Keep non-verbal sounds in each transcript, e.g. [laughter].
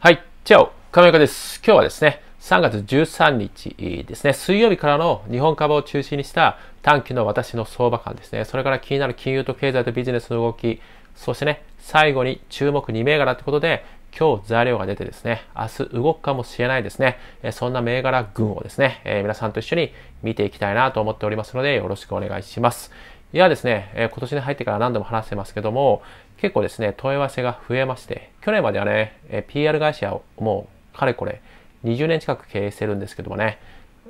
はい、チャオ、亀岡です。今日はですね、3月13日ですね、水曜日からの日本株を中心にした短期の私の相場感ですね、それから気になる金融と経済とビジネスの動き、そしてね、最後に注目2銘柄ということで、今日材料が出てですね、明日動くかもしれないですね、そんな銘柄群をですね、え皆さんと一緒に見ていきたいなと思っておりますので、よろしくお願いします。いやですね、今年に入ってから何度も話してますけども、結構ですね、問い合わせが増えまして、去年まではね、え PR 会社をもうかれこれ20年近く経営してるんですけどもね、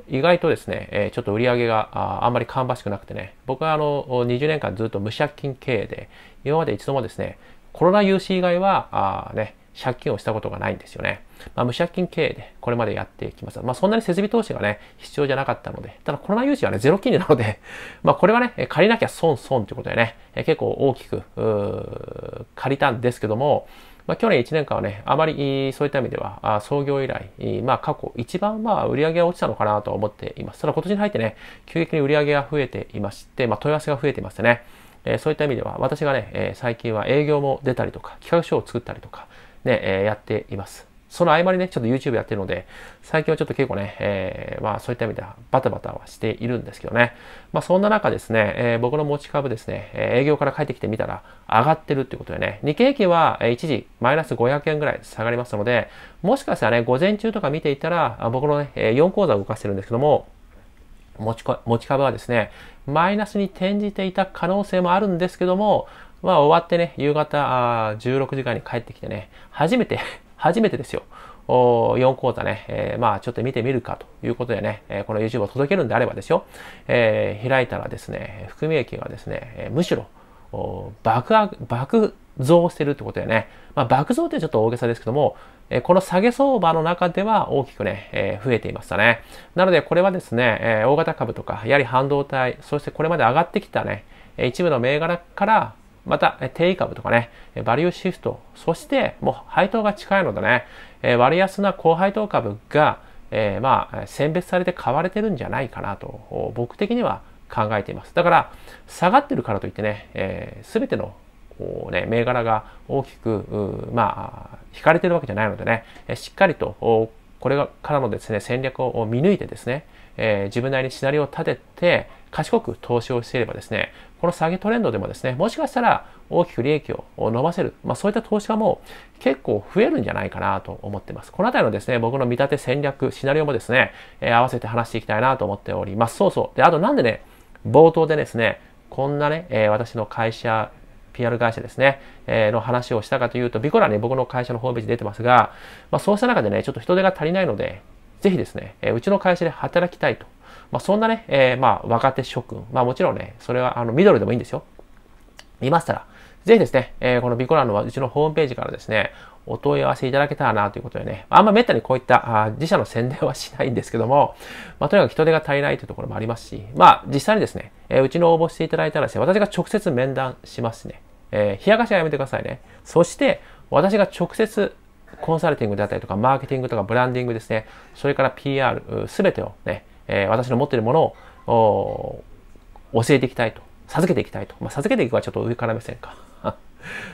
意外とですね、えちょっと売り上げがああんまり芳しくなくてね、僕はあの20年間ずっと無借金経営で、今まで一度もですね、コロナ融資以外は、あね、借金をしたことがないんですよね。まあ、無借金経営でこれまでやってきました。まあ、そんなに設備投資がね、必要じゃなかったので、ただコロナ融資はね、ゼロ金利なので、[laughs] まあ、これはね、借りなきゃ損損ということでね、結構大きく、借りたんですけども、まあ、去年1年間はね、あまりそういった意味では、創業以来、まあ、過去一番まあ売り上げが落ちたのかなと思っています。ただ今年に入ってね、急激に売り上げが増えていまして、まあ、問い合わせが増えていましてね、えー、そういった意味では、私がね、えー、最近は営業も出たりとか、企画書を作ったりとか、ね、えー、やっています。その合間にね、ちょっと YouTube やってるので、最近はちょっと結構ね、えー、まあそういった意味ではバタバタはしているんですけどね。まあそんな中ですね、えー、僕の持ち株ですね、えー、営業から帰ってきてみたら上がってるっていうことでね、日経平均は一時マイナス500円ぐらい下がりますので、もしかしたらね、午前中とか見ていたら、僕のね、4口座を動かしてるんですけども、持ち持ち株はですね、マイナスに転じていた可能性もあるんですけども、まあ終わってね、夕方あ16時間に帰ってきてね、初めて、[laughs] 初めてですよ。お4講座ね、えー、まあちょっと見てみるかということでね、えー、この YouTube を届けるんであればですよ、えー、開いたらですね、含み益がですね、えむしろ爆爆増してるってことでね、まあ、爆増ってちょっと大げさですけども、えこの下げ相場の中では大きくね、え増えていましたね。なのでこれはですね、え大型株とか、やはり半導体、そしてこれまで上がってきたね、一部の銘柄からまた、低位株とかね、バリューシフト、そしてもう配当が近いのでね、え割安な高配当株が、えー、まあ、選別されて買われてるんじゃないかなと、僕的には考えています。だから、下がってるからといってね、す、えー、べ、てのね、銘柄が大きく、まあ、引かれてるわけじゃないのでね、しっかりと、これからのですね、戦略を見抜いてですね、えー、自分なりにシナリオを立てて、賢く投資をしていればですね、この下げトレンドでもですね、もしかしたら大きく利益を伸ばせる、まあ、そういった投資家も結構増えるんじゃないかなと思ってます。この辺りのですね、僕の見立て戦略、シナリオもですね、えー、合わせて話していきたいなと思っております。そうそう。で、あとなんでね、冒頭でですね、こんなね、えー、私の会社、PR 会社ですね、えー、の話をしたかというと、ビコラね、僕の会社のホームページ出てますが、まあ、そうした中でね、ちょっと人手が足りないので、ぜひですね、えうちの会社で働きたいとまあ、そんなね、えー、まあ、若手諸君、まあ、もちろんね、それは、あの、ミドルでもいいんですよ。見ましたら、ぜひですね、えー、このビコランのうちのホームページからですね、お問い合わせいただけたらなということでね、あんまめったにこういったあ自社の宣伝はしないんですけども、まあ、とにかく人手が足りないというところもありますし、まあ実際にですね、えー、うちの応募していただいたらですね、私が直接面談しますね。えー、冷やかしはやめてくださいね。そして、私が直接コンサルティングであったりとか、マーケティングとかブランディングですね、それから PR、すべてをね、えー、私の持っているものを教えていきたいと。授けていきたいと。まあ、授けていくはちょっと上から目線か。[laughs]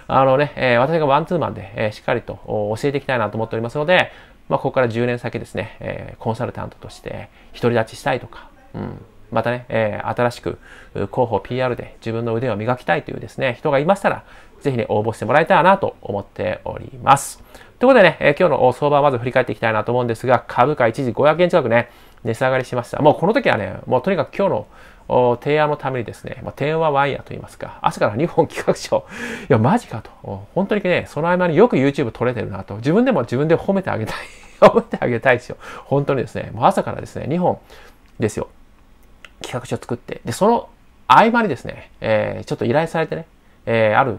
あのね、えー、私がワンツーマンで、えー、しっかりと教えていきたいなと思っておりますので、まあ、ここから10年先ですね、えー、コンサルタントとして独り立ちしたいとか、うん、またね、えー、新しく広報 PR で自分の腕を磨きたいというですね、人がいましたら、ぜひね、応募してもらいたいなと思っております。ということでね、えー、今日の相場はまず振り返っていきたいなと思うんですが、株価一時500円近くね、値下がりしました。もうこの時はね、もうとにかく今日の提案のためにですね、まあ、電話ワイヤーと言いますか、朝から日本企画書、いや、マジかと。本当にね、その合間によく YouTube 撮れてるなと。自分でも自分で褒めてあげたい。[laughs] 褒めてあげたいですよ。本当にですね、もう朝からですね、日本ですよ。企画書作って。で、その合間にですね、えー、ちょっと依頼されてね、えー、ある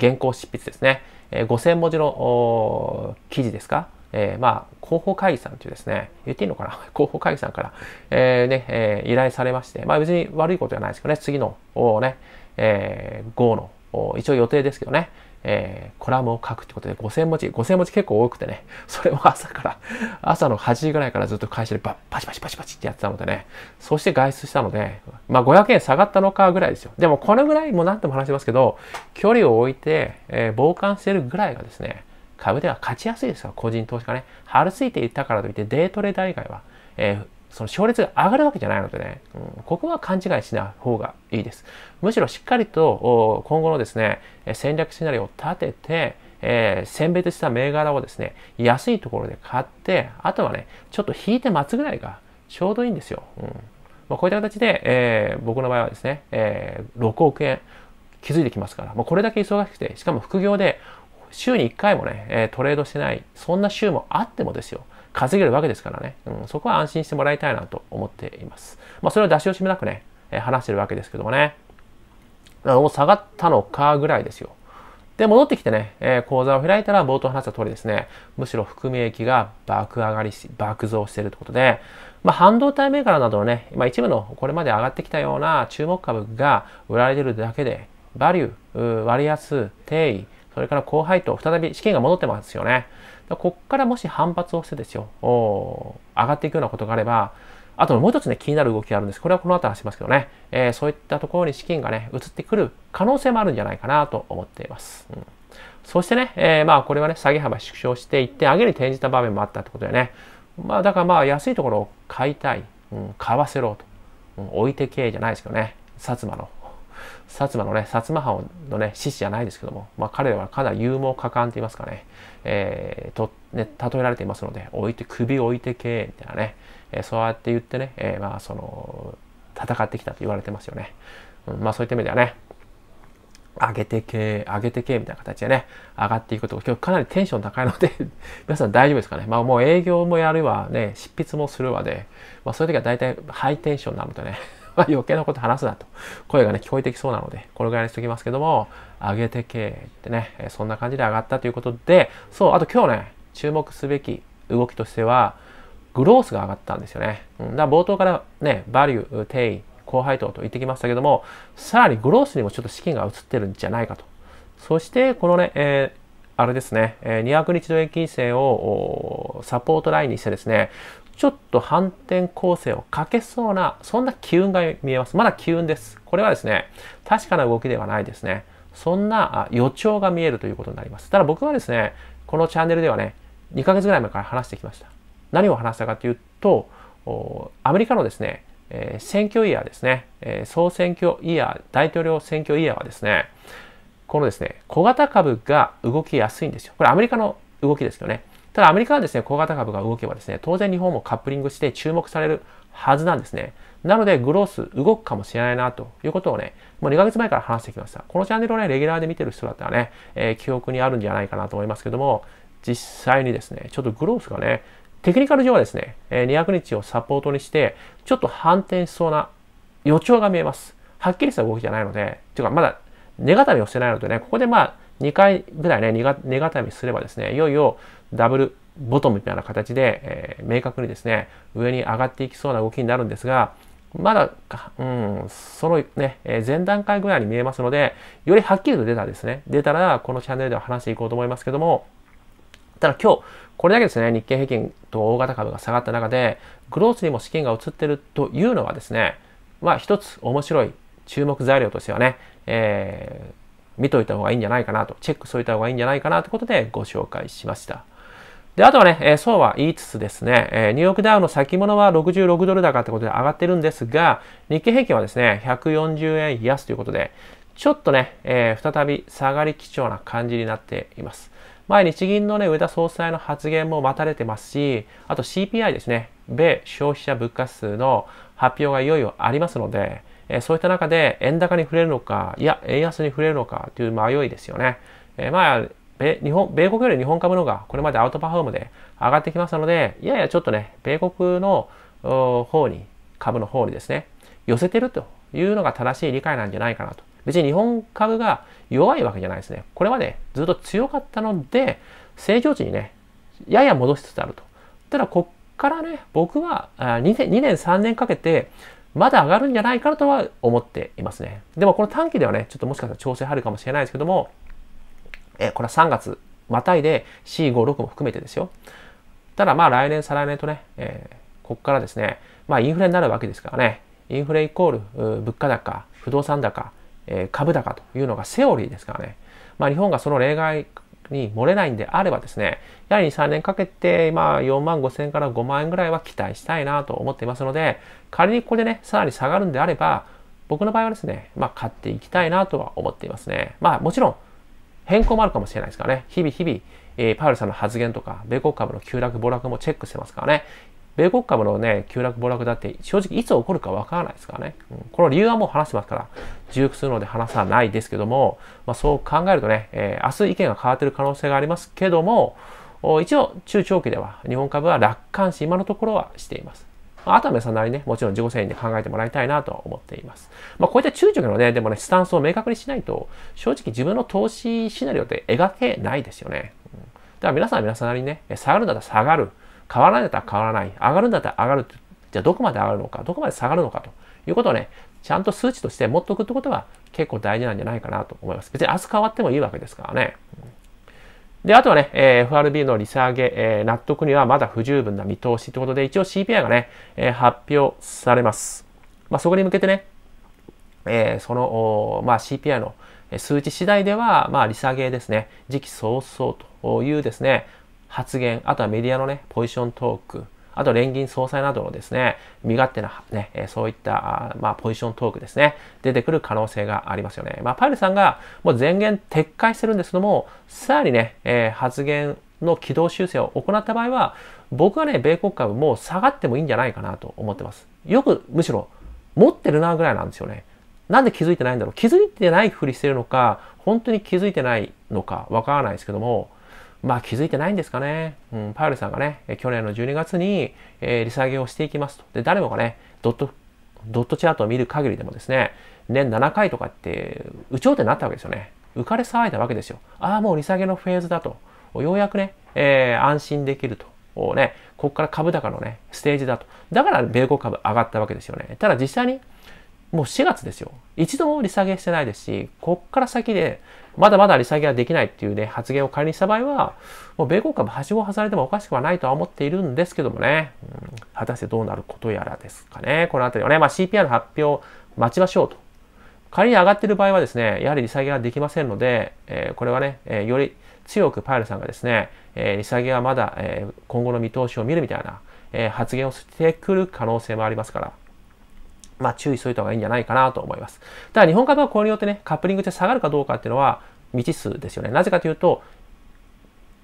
原稿執筆ですね、えー、5000文字の記事ですかえー、まあ、広報会議さんというですね、言っていいのかな [laughs] 広報会議さんから、えー、ね、えー、依頼されまして、まあ別に悪いことじゃないですけどね、次の、ね、えー、号の、一応予定ですけどね、えー、コラムを書くってことで5000文字、5000文字結構多くてね、[laughs] それを朝から、朝の8時ぐらいからずっと会社でバパチパチパチパチってやってたのでね、そして外出したので、まあ500円下がったのかぐらいですよ。でもこのぐらいもう何とも話しますけど、距離を置いて、えー、傍観してるぐらいがですね、株では勝ちやすいですよ、個人投資家ね。春過ぎていったからといって、デイトレーダー以外は、えーその勝率が上がるわけじゃないのでね、うん、ここは勘違いしない方がいいです。むしろしっかりと今後のですね、戦略シナリオを立てて、えー、選別した銘柄をですね、安いところで買って、あとはね、ちょっと引いて待つぐらいがちょうどいいんですよ。うんまあ、こういった形で、えー、僕の場合はですね、えー、6億円築いてきますから、もうこれだけ忙しくて、しかも副業で週に1回もね、えトレードしてない、そんな週もあってもですよ。稼げるわけですからね、うん、そこは安心してもらいたいなと思っています。まあ、それを出し惜しみなくね、え話してるわけですけどもね。もう下がったのかぐらいですよ。で、戻ってきてね、えー、口座を開いたら冒頭話した通りですね、むしろ含み益が爆上がりし、爆増しているということで、まあ、半導体銘柄などのね、まあ、一部のこれまで上がってきたような注目株が売られてるだけで、バリュー、割安、定位、それから後輩と再び資金が戻ってますよね。こっからもし反発をしてですよ、上がっていくようなことがあれば、あともう一つね、気になる動きがあるんです。これはこの後話しますけどね、えー、そういったところに資金がね、移ってくる可能性もあるんじゃないかなと思っています。うん、そしてね、えー、まあこれはね、下げ幅縮小していって、上げに転じた場面もあったってことでね、まあだからまあ安いところを買いたい、うん、買わせろと、うん、置いてけじゃないですけどね、薩摩の薩摩のね、薩摩藩のね、志士じゃないですけども、まあ、彼らはかなり勇猛果敢と言いますかね、えー、と、ね、例えられていますので、置いて、首置いてけ、みたいなね、えー、そうやって言ってね、えー、まあ、その、戦ってきたと言われてますよね。うん、まあ、そういった意味ではね、上げてけ、上げてけ、みたいな形でね、上がっていくと、今日かなりテンション高いので [laughs] 皆さん大丈夫ですかね。まあもう営業もやるわ、ね、執筆もするわで、まあそういう時は大体ハイテンションなのでね [laughs] 余計なこと話すなと、声がね、聞こえてきそうなので、これぐらいにしときますけども、上げてけってね、えそんな感じで上がったということで、そう、あと今日ね、注目すべき動きとしては、グロースが上がったんですよね。うん、だ冒頭からね、バリュー、定位、高配当と言ってきましたけども、さらにグロースにもちょっと資金が移ってるんじゃないかと。そして、このね、えーあれですね、200日の平均線をサポートラインにしてですね、ちょっと反転攻勢をかけそうな、そんな機運が見えます。まだ機運です。これはですね、確かな動きではないですね。そんな予兆が見えるということになります。ただ僕はですね、このチャンネルではね、2ヶ月ぐらい前から話してきました。何を話したかというと、アメリカのですね、えー、選挙イヤーですね、えー、総選挙イヤー、大統領選挙イヤーはですね、このですね、小型株が動きやすいんですよ。これアメリカの動きですよね。ただアメリカはですね、小型株が動けばですね、当然日本もカップリングして注目されるはずなんですね。なので、グロース動くかもしれないなということをね、もう2ヶ月前から話してきました。このチャンネルをね、レギュラーで見てる人だったらね、えー、記憶にあるんじゃないかなと思いますけども、実際にですね、ちょっとグロースがね、テクニカル上はですね、え200日をサポートにして、ちょっと反転しそうな予兆が見えます。はっきりした動きじゃないので、というかまだ寝ガタをしてないのでね、ここでまあ、2回ぐらいね、根固めすればですね、いよいよダブルボトムみたいな形で、えー、明確にですね、上に上がっていきそうな動きになるんですが、まだ、うん、そのね、えー、前段階ぐらいに見えますので、よりはっきりと出たですね、出たら、このチャンネルでは話していこうと思いますけども、ただ今日、これだけですね、日経平均と大型株が下がった中で、グロースにも資金が移ってるというのはですね、まあ一つ面白い注目材料としてはね、えー見といた方がいいんじゃないかなと、チェックしといた方がいいんじゃないかなということでご紹介しました。で、あとはね、えー、そうは言いつつですね、えー、ニューヨークダウの先物は66ドル高ってことで上がってるんですが、日経平均はですね、140円安ということで、ちょっとね、えー、再び下がり貴重な感じになっています。前日銀のね、上田総裁の発言も待たれてますし、あと CPI ですね、米消費者物価数の発表がいよいよありますので、えそういった中で円高に触れるのか、いや、円安に触れるのかという迷いですよね。えまあ、米日本米国より日本株の方がこれまでアウトパフォームで上がってきましたので、いやいや、ちょっとね、米国の方に、株の方にですね、寄せてるというのが正しい理解なんじゃないかなと。別に日本株が弱いわけじゃないですね。これまでずっと強かったので、成長値にね、やや戻しつつあると。ただ、こっからね、僕は2年、2年3年かけてまだ上がるんじゃないかなとは思っていますね。でもこの短期ではね、ちょっともしかしたら調整入るかもしれないですけども、えこれは3月、またいで C5、6も含めてですよ。ただまあ来年、再来年とね、えー、こっからですね、まあインフレになるわけですからね、インフレイコール物価高、不動産高、えー、株高というのがセオリーですからね、まあ日本がその例外に漏れないんであればですね、やはり3年かけて、まあ4万5千から5万円ぐらいは期待したいなと思っていますので、仮にここでね、さらに下がるんであれば、僕の場合はですね、まあ買っていきたいなとは思っていますね。まあもちろん、変更もあるかもしれないですからね。日々日々、えー、パウルさんの発言とか、米国株の急落暴落もチェックしてますからね。米国株のね、急落暴落だって正直いつ起こるかわからないですからね、うん。この理由はもう話してますから、重複するので話さないですけども、まあ、そう考えるとね、えー、明日意見が変わってる可能性がありますけども、一応中長期では日本株は楽観視、今のところはしています。あとは皆さんなりね、もちろん自己責任で考えてもらいたいなと思っています。まあ、こういった中長期のね、でもね、スタンスを明確にしないと、正直自分の投資シナリオって描けないですよね。うん、だから皆さんは皆さんなりにね、下がるなら下がる。変わらないんだったら変わらない。上がるんだったら上がる。じゃあどこまで上がるのか、どこまで下がるのかということをね、ちゃんと数値として持っておくってことは結構大事なんじゃないかなと思います。別に明日変わってもいいわけですからね。で、あとはね、えー、FRB の利下げ、えー、納得にはまだ不十分な見通しということで、一応 CPI がね、えー、発表されます。まあ、そこに向けてね、えその、まあ、CPI の数値次第では、まあ、利下げですね、時期早々というですね、発言、あとはメディアのね、ポジショントーク、あと連銀総裁などのですね、身勝手なね、そういった、まあ、ポジショントークですね、出てくる可能性がありますよね。まあ、パイルさんがもう前言撤回してるんですけども、さらにね、えー、発言の軌道修正を行った場合は、僕はね、米国株もう下がってもいいんじゃないかなと思ってます。よく、むしろ、持ってるなぐらいなんですよね。なんで気づいてないんだろう。気づいてないふりしてるのか、本当に気づいてないのか、わからないですけども、まあ気づいてないんですかね。うん、パウルさんがね、去年の12月に、えー、利下げをしていきますと。で、誰もがね、ドット、ドットチャートを見る限りでもですね、年7回とかって、有頂天になったわけですよね。浮かれ騒いだわけですよ。ああ、もう利下げのフェーズだと。ようやくね、えー、安心できると。をね、ここから株高のね、ステージだと。だから米国株上がったわけですよね。ただ実際に、もう4月ですよ。一度も利下げしてないですし、こっから先でまだまだ利下げはできないっていうね、発言を仮にした場合は、もう米国株、はしごを外れてもおかしくはないとは思っているんですけどもね、うん、果たしてどうなることやらですかね。このあたりはね、まあ、CPI の発表待ちましょうと。仮に上がっている場合はですね、やはり利下げはできませんので、えー、これはね、えー、より強くパイルさんがですね、えー、利下げはまだ、え今後の見通しを見るみたいな、え発言をしてくる可能性もありますから、まあ、注意しといた方がいいんじゃないかなと思います。ただ日本株はこれによってね、カップリングって下がるかどうかっていうのは未知数ですよね。なぜかというと、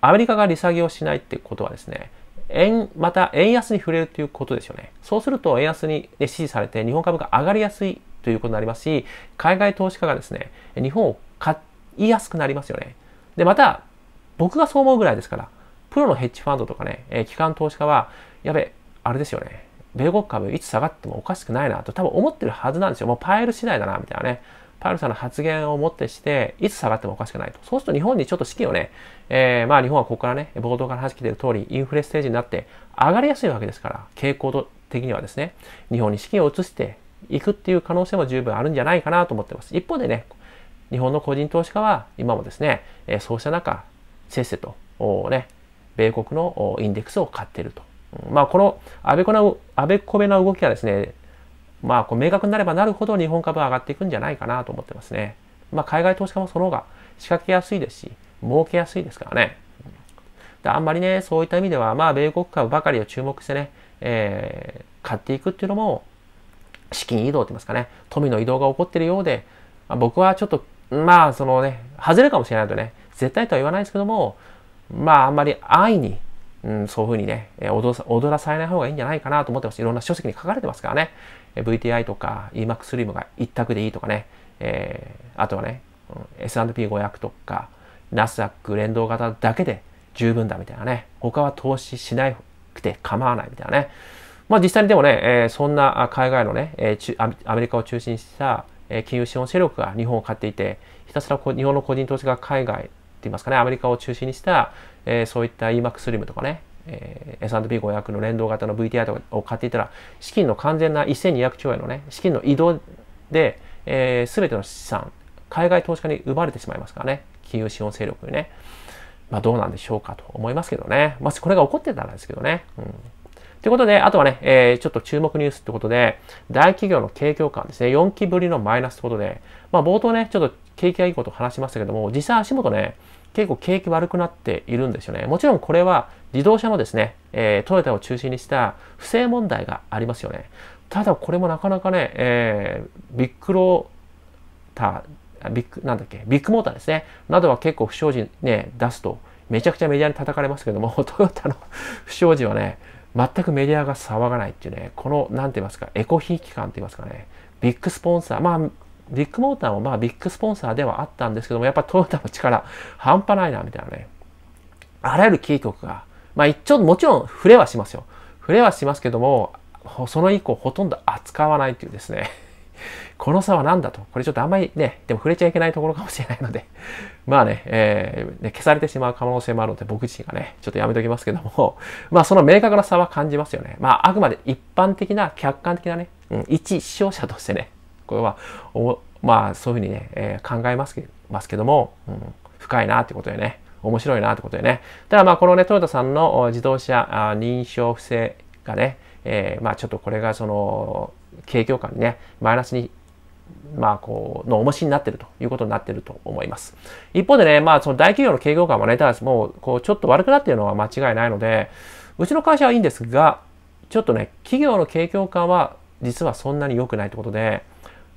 アメリカが利下げをしないってことはですね、円、また円安に触れるということですよね。そうすると円安に、ね、支持されて日本株が上がりやすいということになりますし、海外投資家がですね、日本を買いやすくなりますよね。で、また、僕がそう思うぐらいですから、プロのヘッジファンドとかね、え機関投資家は、やべ、あれですよね。米国株いつ下がってもおかしくないなと多分思ってるはずなんですよ。もうパイル次第だな、みたいなね。パイルさんの発言をもってして、いつ下がってもおかしくないと。そうすると日本にちょっと資金をね、えー、まあ日本はここからね、冒頭から話している通り、インフレステージになって上がりやすいわけですから、傾向的にはですね、日本に資金を移していくっていう可能性も十分あるんじゃないかなと思ってます。一方でね、日本の個人投資家は今もですね、えそうした中、せっせと、おね、米国のインデックスを買っていると。まあ、このあべこナ、あべコべな動きがですね、まあ、こう明確になればなるほど日本株は上がっていくんじゃないかなと思ってますね。まあ、海外投資家もその方が仕掛けやすいですし、儲けやすいですからね。であんまりね、そういった意味では、まあ、米国株ばかりを注目してね、えー、買っていくっていうのも、資金移動って言いますかね、富の移動が起こっているようで、まあ、僕はちょっと、まあ、そのね、外れるかもしれないとね、絶対とは言わないですけども、まあ、あんまり安易に、うん、そういうふうにね、踊らされない方がいいんじゃないかなと思ってます。いろんな書籍に書かれてますからね。VTI とか EMAX l i m が一択でいいとかね。えー、あとはね、S&P500 とか、ナスダック連動型だけで十分だみたいなね。他は投資しなくて構わないみたいなね。まあ実際にでもね、えー、そんな海外のね、えー、アメリカを中心した金融資本勢力が日本を買っていて、ひたすら日本の個人投資が海外って言いますかね、アメリカを中心にした、えー、そういった EMAX スリムとかね、えー、S&P500 の連動型の VTI とかを買っていたら、資金の完全な1200兆円のね、資金の移動で、えー、全ての資産、海外投資家に奪われてしまいますからね、金融資本勢力にね。まあどうなんでしょうかと思いますけどね。もしこれが起こってたらですけどね。うんということで、あとはね、えー、ちょっと注目ニュースってことで、大企業の景況感ですね、4期ぶりのマイナスってことで、まあ冒頭ね、ちょっと景気がいいこと話しましたけども、実際足元ね、結構景気悪くなっているんですよね。もちろんこれは自動車のですね、えー、トヨタを中心にした不正問題がありますよね。ただこれもなかなかね、えー、ビッグローター、ビッグ、なんだっけ、ビッグモーターですね、などは結構不祥事ね、出すと、めちゃくちゃメディアに叩かれますけども、[laughs] トヨタの [laughs] 不祥事はね、全くメディアが騒がないっていうね、この、なんて言いますか、エコひいき感と言いますかね、ビッグスポンサー、まあ、ビッグモーターもまあビッグスポンサーではあったんですけども、やっぱトヨタの力半端ないな、みたいなね。あらゆるキー局が、まあ一応もちろん触れはしますよ。触れはしますけども、その以降ほとんど扱わないというですね。[laughs] この差は何だと。これちょっとあんまりね、でも触れちゃいけないところかもしれないので、[laughs] まあね、えー、ね消されてしまう可能性もあるので、僕自身がね、ちょっとやめときますけども、[laughs] まあその明確な差は感じますよね。まああくまで一般的な、客観的なね、うん、一視聴者としてね、これはまあそういうふうにね、えー、考えますけますけども、うん、深いなってことでね面白いなってことでねただまあこのねトヨタさんの自動車認証不正がね、えー、まあちょっとこれがその景況感にねマイナスにまあ、こう、の重しになってるということになってると思います。一方でね、まあ、その大企業の景況感もね、ただもう、こう、ちょっと悪くなっているのは間違いないので、うちの会社はいいんですが、ちょっとね、企業の景況感は実はそんなに良くないということで、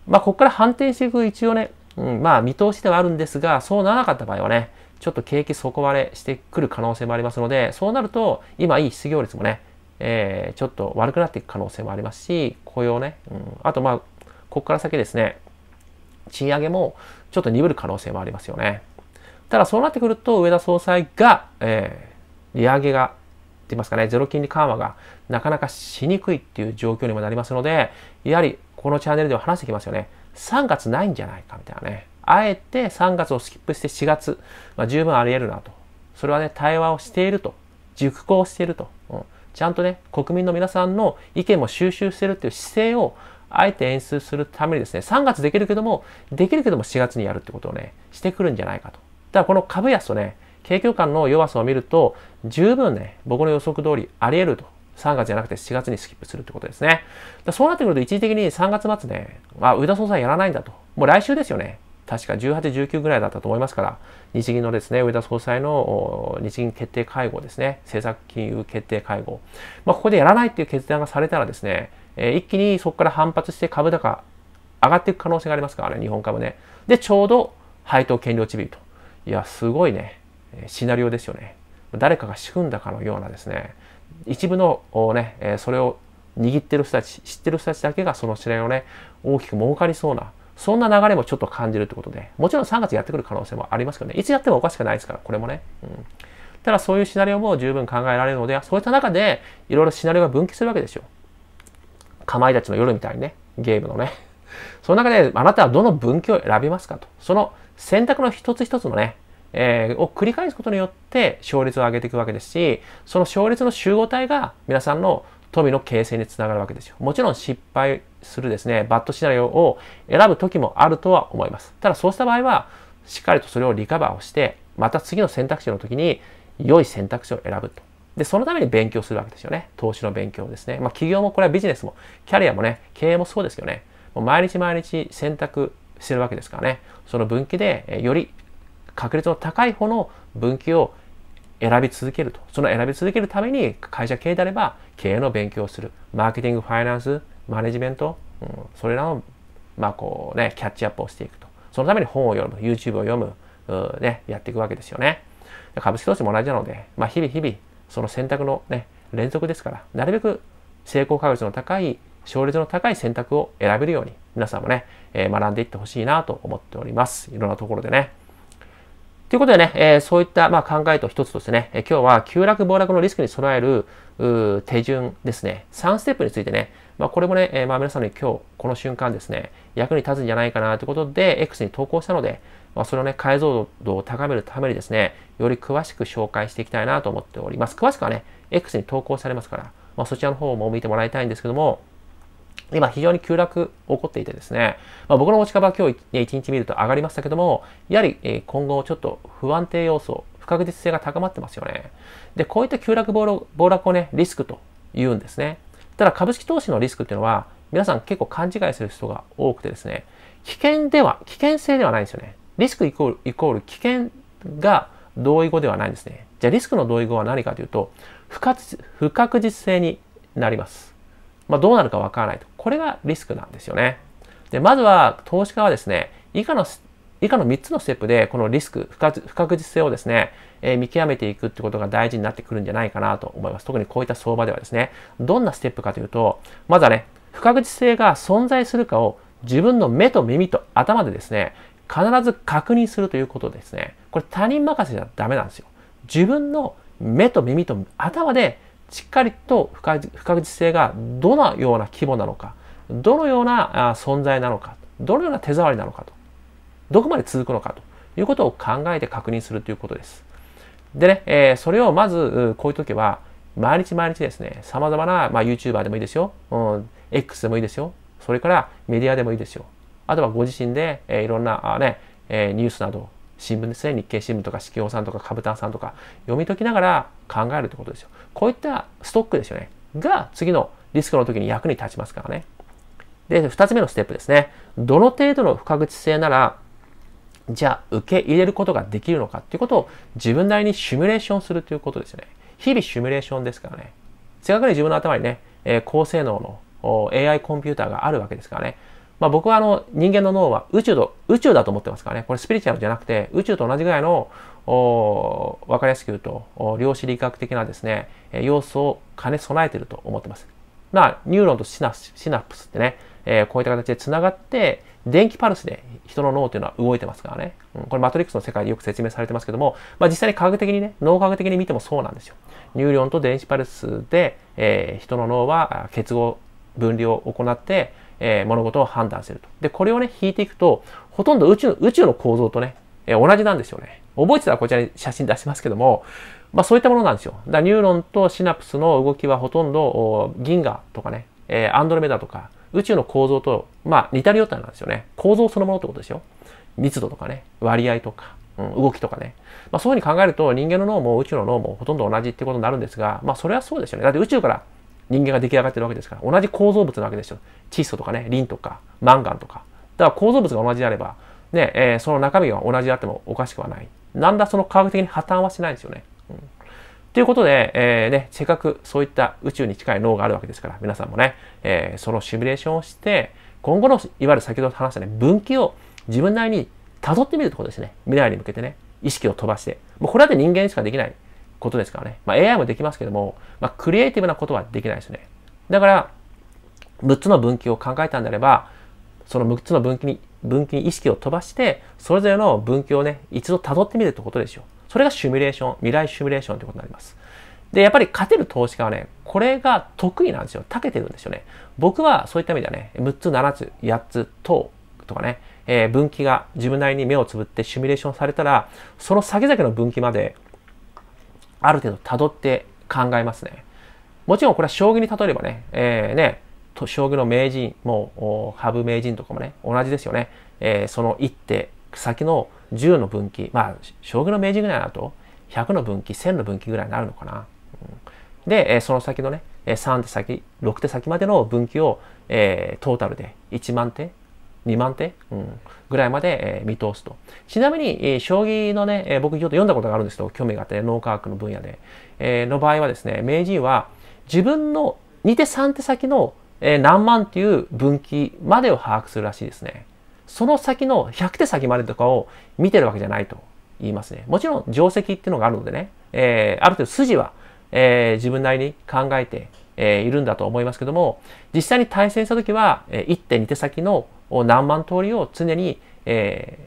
まあ、ここから反転していく一応ね、うん、まあ、見通しではあるんですが、そうならなかった場合はね、ちょっと景気底割れしてくる可能性もありますので、そうなると、今いい失業率もね、えー、ちょっと悪くなっていく可能性もありますし、雇用ね、うん、あとまあ、ここから先ですね、賃上げもちょっと鈍る可能性もありますよね。ただそうなってくると、上田総裁が、えー、利上げが、って言いますかね、ゼロ金利緩和がなかなかしにくいっていう状況にもなりますので、やはりこのチャンネルでは話してきますよね。3月ないんじゃないかみたいなね。あえて3月をスキップして4月、まあ、十分あり得るなと。それはね、対話をしていると。熟考していると。うん、ちゃんとね、国民の皆さんの意見も収集してるっていう姿勢をあえて演出するためにですね、3月できるけども、できるけども4月にやるってことをね、してくるんじゃないかと。ただこの株安とね、景況感の弱さを見ると、十分ね、僕の予測通りあり得ると3月じゃなくて4月にスキップするってことですね。そうなってくると一時的に3月末ね、あ、上田総裁やらないんだと。もう来週ですよね。確か18、19ぐらいだったと思いますから、日銀のですね、上田総裁の日銀決定会合ですね、政策金融決定会合。まあ、ここでやらないっていう決断がされたらですね、えー、一気にそこから反発して株高上がっていく可能性がありますからね、日本株ね。で、ちょうど配当権利落ち日と。いや、すごいね、シナリオですよね。誰かが仕組んだかのようなですね、一部のね、えそれを握ってる人たち、知ってる人たちだけがその試練をね、大きく儲かりそうな、そんな流れもちょっと感じるってことで、もちろん3月やってくる可能性もありますけどね、いつやってもおかしくないですから、これもね。うん、ただそういうシナリオも十分考えられるので、そういった中で、いろいろシナリオが分岐するわけですよ。かまいたちの夜みたいにね、ゲームのね。その中で、あなたはどの分岐を選びますかと。その選択の一つ一つのね、えー、を繰り返すことによって勝率を上げていくわけですし、その勝率の集合体が皆さんの富の形成につながるわけですよ。もちろん失敗するですね、バッドシナリオを選ぶ時もあるとは思います。ただそうした場合は、しっかりとそれをリカバーをして、また次の選択肢の時に良い選択肢を選ぶと。で、そのために勉強するわけですよね。投資の勉強ですね。まあ企業もこれはビジネスも、キャリアもね、経営もそうですよね。もう毎日毎日選択してるわけですからね。その分岐で、より確率の高い方の分岐を選び続けると。その選び続けるために会社経営であれば経営の勉強をする。マーケティング、ファイナンス、マネジメント、うん、それらの、まあこうね、キャッチアップをしていくと。そのために本を読む、YouTube を読む、うん、ね、やっていくわけですよね。株式投資も同じなので、まあ、日々日々、その選択のね、連続ですから、なるべく成功確率の高い、勝率の高い選択を選べるように、皆さんもね、えー、学んでいってほしいなと思っております。いろんなところでね。ということでね、えー、そういったま考えと一つとしてね、え今日は急落暴落のリスクに備える手順ですね、3ステップについてね、まあ、これもね、えー、ま皆さんに今日この瞬間ですね、役に立つんじゃないかなということで、X に投稿したので、まあ、それをね、解像度を高めるためにですね、より詳しく紹介していきたいなと思っております。詳しくはね、X に投稿されますから、まあ、そちらの方も見てもらいたいんですけども、今非常に急落起こっていてですね、まあ、僕の持ち株は今日1日見ると上がりましたけども、やはり今後ちょっと不安定要素、不確実性が高まってますよね。で、こういった急落暴落をね、リスクと言うんですね。ただ株式投資のリスクっていうのは、皆さん結構勘違いする人が多くてですね、危険では、危険性ではないんですよね。リスクイコール、イコール危険が同意語ではないんですね。じゃあリスクの同意語は何かというと、不確実性になります。まあどうなるかわからないと。これがリスクなんですよね。で、まずは投資家はですね、以下の以下の3つのステップで、このリスク、不確実性をですね、えー、見極めていくってことが大事になってくるんじゃないかなと思います。特にこういった相場ではですね、どんなステップかというと、まずはね、不確実性が存在するかを自分の目と耳と頭でですね、必ず確認するということですね。これ他人任せじゃダメなんですよ。自分の目と耳と頭でしっかりと不確実性がどのような規模なのか、どのような存在なのか、どのような手触りなのかと、どこまで続くのかということを考えて確認するということです。でね、えー、それをまず、こういう時は、毎日毎日ですね、様々な、まあ、YouTuber でもいいですよ、うん、X でもいいですよ、それからメディアでもいいですよ、あとはご自身で、えー、いろんなあね、ねえー、ニュースなど新聞ですね、日経新聞とか四季報さんとか株ンさんとか読み解きながら考えるってことですよ。こういったストックですよね。が次のリスクの時に役に立ちますからね。で、2つ目のステップですね。どの程度の不確実性なら、じゃあ受け入れることができるのかっていうことを自分なりにシミュレーションするということですよね。日々シミュレーションですからね。せっかくに自分の頭にね、え高性能の AI コンピューターがあるわけですからね。まあ、僕はあの人間の脳は宇宙と宇宙だと思ってますからねこれスピリチュアルじゃなくて宇宙と同じぐらいの分かりやすく言うと量子力学的なですね要素を兼ね備えてると思ってます。まあ、ニューロンとシナプスってね、えー、こういった形で繋がって電気パルスで人の脳というのは動いてますからね、うん、これマトリックスの世界でよく説明されてますけども、まあ、実際に科学的にね脳科学的に見てもそうなんですよ。ニューロンと電子パルスで、えー、人の脳は結合分離を行って、えー、物事を判断すると。で、これをね、引いていくと、ほとんど宇宙の宇宙の構造とね、えー、同じなんですよね。覚えてたらこちらに写真出しますけども、まあそういったものなんですよ。だニューロンとシナプスの動きはほとんど銀河とかね、えー、アンドロメダとか、宇宙の構造と、まあ似たりよったなんですよね。構造そのものってことですよ。密度とかね、割合とか、うん、動きとかね。まあそういうふうに考えると人間の脳も宇宙の脳もほとんど同じってことになるんですが、まあそれはそうですよね。だって宇宙から人間が出来上がってるわけですから、同じ構造物なわけですよ。窒素とかね、リンとか、マンガンとか。だから構造物が同じであれば、ね、えー、その中身が同じであってもおかしくはない。なんだその科学的に破綻はしないんですよね。うんということで、えー、ね、せっかくそういった宇宙に近い脳があるわけですから、皆さんもね、えー、そのシミュレーションをして、今後の、いわゆる先ほど話したね、分岐を自分なりに辿ってみるところですね。未来に向けてね、意識を飛ばして。もうこれだって人間しかできないことですからね。まあ、AI もできますけども、まあ、クリエイティブなことはできないですね。だから、6つの分岐を考えたんであれば、その6つの分岐に、分岐に意識を飛ばして、それぞれの分岐をね、一度辿ってみるってことですよ。それがシミュレーション、未来シミュレーションということになります。で、やっぱり勝てる投資家はね、これが得意なんですよ。長けてるんですよね。僕はそういった意味ではね、6つ、7つ、8つ等とかね、えー、分岐が自分なりに目をつぶってシミュレーションされたら、その先々の分岐まである程度辿って考えますね。もちろんこれは将棋に例えばね、えー、ね、将棋の名人も、羽生名人とかもね、同じですよね。えー、その一手先の10の分岐、まあ、将棋の名人ぐらいだと、100の分岐、1000の分岐ぐらいになるのかな。で、えその先のね、3手先、6手先までの分岐を、えー、トータルで1万手2万手、うん、ぐらいまで、えー、見通すと。ちなみに、えー、将棋のね、えー、僕ちょっと読んだことがあるんですけど、興味があって、脳科学の分野で、えー、の場合はですね、名人は自分の2手3手先の、えー、何万っていう分岐までを把握するらしいですね。その先の100手先までとかを見てるわけじゃないと言いますね。もちろん定石っていうのがあるのでね、えー、ある程度筋は、えー、自分なりに考えて、えー、いるんだと思いますけども、実際に対戦した時は、えー、1手2手先の何万通りを常に、え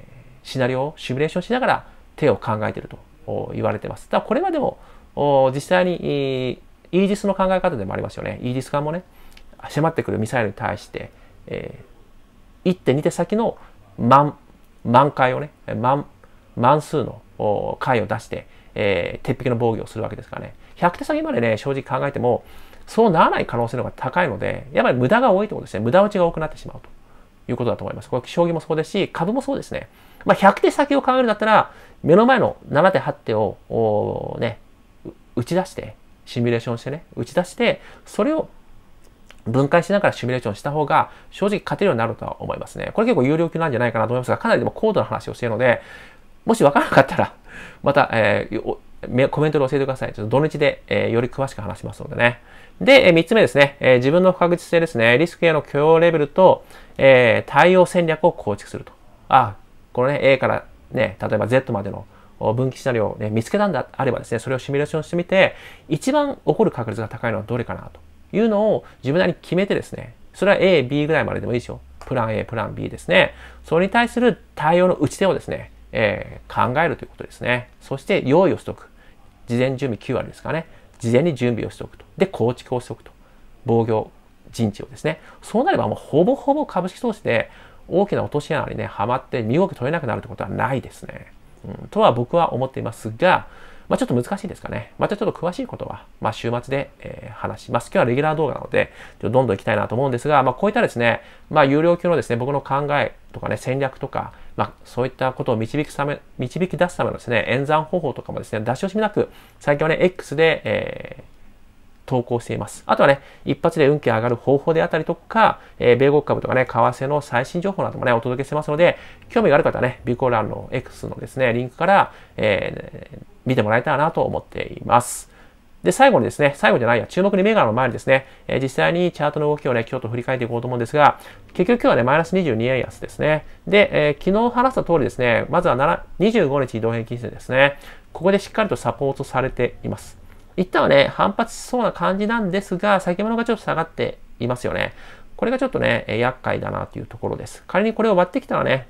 ー、シナリオをシミュレーションしながら手を考えていると言われてます。ただこれはでも実際にイージスの考え方でもありますよね。イージス艦もね迫ってくるミサイルに対して、えー、1.2手先の万、万回をね万、万数の回を出して、えー、鉄壁の防御をするわけですからね100手先までね正直考えてもそうならない可能性の方が高いのでやっぱり無駄が多いということですね無駄打ちが多くなってしまうと。いうことだと思います。これ将棋もそうですし、株もそうですね。まあ、100手先を考えるんだったら、目の前の7手、8手を、ね、打ち出して、シミュレーションしてね、打ち出して、それを分解しながらシミュレーションした方が、正直勝てるようになるとは思いますね。これ結構有料級なんじゃないかなと思いますが、かなりでも高度な話をしているので、もしわからなかったら、また、えー、コメントで教えてください。ちょっと土日で、えー、より詳しく話しますのでね。で、えー、3つ目ですね、えー、自分の不確実性ですね。リスクへの許容レベルと、えー、対応戦略を構築すると。あ、このね、A からね、例えば Z までの分岐シナリオを、ね、見つけたんだあればですね、それをシミュレーションしてみて、一番起こる確率が高いのはどれかなというのを自分なりに決めてですね、それは A、B ぐらいまででもいいですよ。プラン A、プラン B ですね。それに対する対応の打ち手をですね、えー、考えるということですね。そして用意をしておく。事前準備9割ですかね。事前に準備をしておくと。で、構築をしておくと。防御陣地をですね。そうなればもうほぼほぼ株式投資で大きな落とし穴にね、はまって身動き取れなくなるってことはないですね。うん、とは僕は思っていますが、まあ、ちょっと難しいですかね。またちょっと詳しいことは、まあ、週末で、えー、話します。今日はレギュラー動画なので、ちょどんどん行きたいなと思うんですが、まあ、こういったですね、まあ、有料級のですね、僕の考え、とかね、戦略とか、まあ、そういったことを導くため、導き出すためのですね、演算方法とかもですね、出し惜しみなく、最近はね、X で、えー投稿しています。あとはね、一発で運気上がる方法であったりとか、えー、米国株とかね、為替の最新情報などもね、お届けしてますので、興味がある方はね、ー考欄の X のですね、リンクから、えー、見てもらえたらなと思っています。で、最後にですね、最後じゃないや、注目に銘柄の前にですね、えー、実際にチャートの動きをね、今日と振り返っていこうと思うんですが、結局今日はね、マイナス22円安ですね。で、えー、昨日話した通りですね、まずは25日移動平均線ですね、ここでしっかりとサポートされています。一旦はね、反発しそうな感じなんですが、先物がちょっと下がっていますよね。これがちょっとね、厄介だなというところです。仮にこれを割ってきたらね、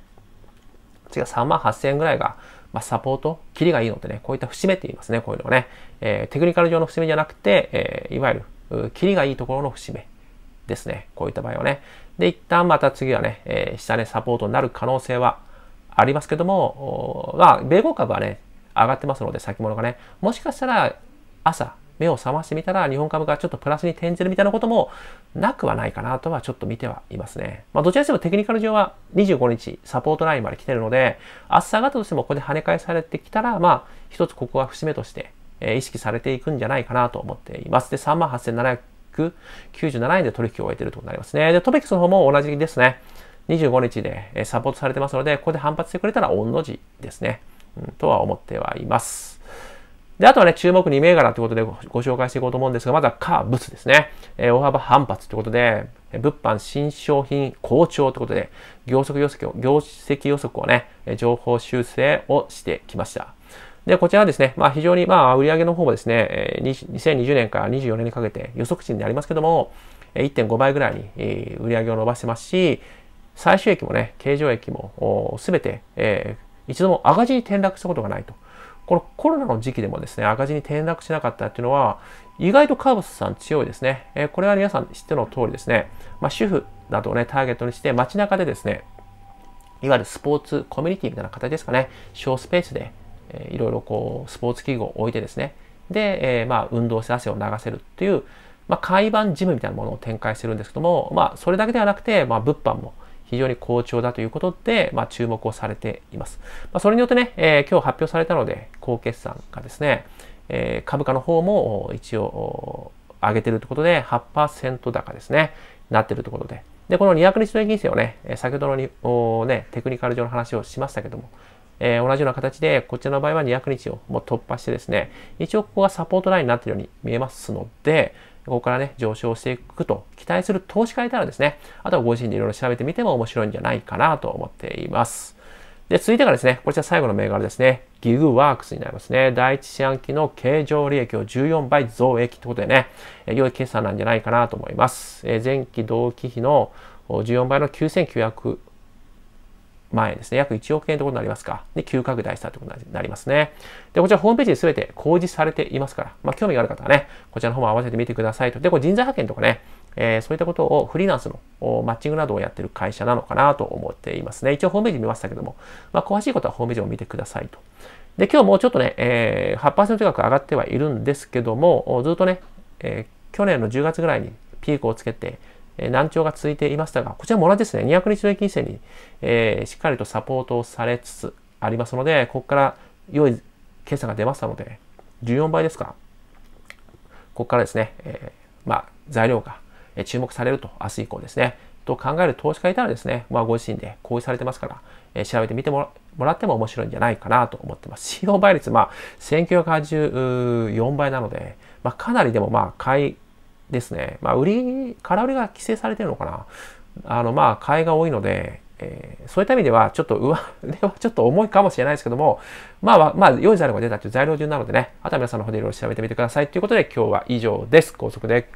違う、3万8000円ぐらいが、まあ、サポート、キリがいいのってね、こういった節目って言いますね、こういうのはね。えー、テクニカル上の節目じゃなくて、えー、いわゆる、キリがいいところの節目ですね。こういった場合はね。で、一旦また次はね、えー、下値サポートになる可能性はありますけども、まあ、米国株はね、上がってますので、先物がね、もしかしたら朝、目を覚ましてみたら日本株がちょっとプラスに転じるみたいなこともなくはないかなとはちょっと見てはいますね。まあ、どちらにしてもテクニカル上は25日サポートラインまで来てるので、明日下がったとしてもここで跳ね返されてきたら、まあ、一つここは節目として、え意識されていくんじゃないかなと思っています。で、38,797円で取引を終えてるとになりますね。で、トピックスの方も同じですね。25日でサポートされてますので、ここで反発してくれたら御の字ですね。うん、とは思ってはいます。で、あとはね、注目2銘柄ということでご紹介していこうと思うんですが、まずはカーブスですね。えー、大幅反発ということで、物販新商品好調ということで、業績予測を、業績予測をね、情報修正をしてきました。で、こちらですね、まあ非常に、まあ売上の方もですね、2020年から24年にかけて予測値になりますけども、1.5倍ぐらいに売上を伸ばしてますし、最終益もね、経常益もすべて、えー、一度も赤字に転落したことがないと。このコロナの時期でもですね、赤字に転落しなかったっていうのは、意外とカーブスさん強いですね。えー、これは皆さん知っての通りですね、まあ、主婦などをね、ターゲットにして、街中でですね、いわゆるスポーツコミュニティみたいな形ですかね、小スペースで、えー、いろいろこう、スポーツ器具を置いてですね、で、えー、まあ、運動して汗を流せるっていう、まあ、海板ジムみたいなものを展開してるんですけども、まあ、それだけではなくて、まあ、物販も、非常に好調だということで、まあ、注目をされています。まあ、それによってね、えー、今日発表されたので、高決算がですね、えー、株価の方も一応上げてるということで、8%高ですね、なってるということで。で、この200日の平均線をね、先ほどのにお、ね、テクニカル上の話をしましたけども、えー、同じような形で、こちらの場合は200日をもう突破してですね、一応ここがサポートラインになっているように見えますので、ここからね、上昇していくと期待する投資家いたらですね、あとはご自身でいろいろ調べてみても面白いんじゃないかなと思っています。で、続いてがですね、こちら最後の銘柄ですね、ギグワークスになりますね。第一四半期の経常利益を14倍増益ということでね、良い決算なんじゃないかなと思います。え前期同期比の14倍の9900前ですね。約1億円ということになりますか。で、急拡大したということになりますね。で、こちらホームページに全て公示されていますから、まあ、興味がある方はね、こちらの方も合わせてみてくださいと。で、これ人材派遣とかね、えー、そういったことをフリーランスのマッチングなどをやってる会社なのかなと思っていますね。一応ホームページ見ましたけども、まあ、詳しいことはホームページを見てくださいと。で、今日もうちょっとね、えー、8%近く上がってはいるんですけども、ずっとね、えー、去年の10月ぐらいにピークをつけて、難聴が続いていましたが、こちらも同じですね、200日平均線に、えー、しっかりとサポートをされつつありますので、ここから良い決算が出ましたので、14倍ですか、ここからですね、えー、まあ、材料が注目されると、明日以降ですね、と考える投資家いたらですね、まあ、ご自身で行為されてますから、えー、調べてみてもらっても面白いんじゃないかなと思ってます。使用倍率、まあ、1984倍なので、まあ、かなりでも、まあ、買い、ですね。まあ、売り、空売りが規制されてるのかな。あの、まあ、買いが多いので、えー、そういった意味では、ちょっと上値 [laughs] はちょっと重いかもしれないですけども、まあ、まあ、良い材料が出たという材料順なのでね、あとは皆さんの方でいろいろ調べてみてください。ということで、今日は以上です。高速で